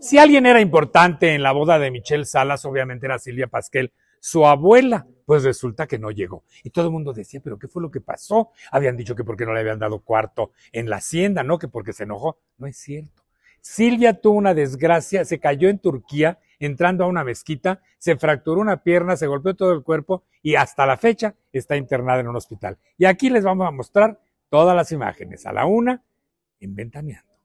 Si alguien era importante en la boda de Michelle Salas, obviamente era Silvia Pasquel, su abuela, pues resulta que no llegó. Y todo el mundo decía, pero ¿qué fue lo que pasó? Habían dicho que porque no le habían dado cuarto en la hacienda, ¿no? Que porque se enojó. No es cierto. Silvia tuvo una desgracia, se cayó en Turquía entrando a una mezquita, se fracturó una pierna, se golpeó todo el cuerpo y hasta la fecha está internada en un hospital. Y aquí les vamos a mostrar todas las imágenes, a la una, en ventaneando.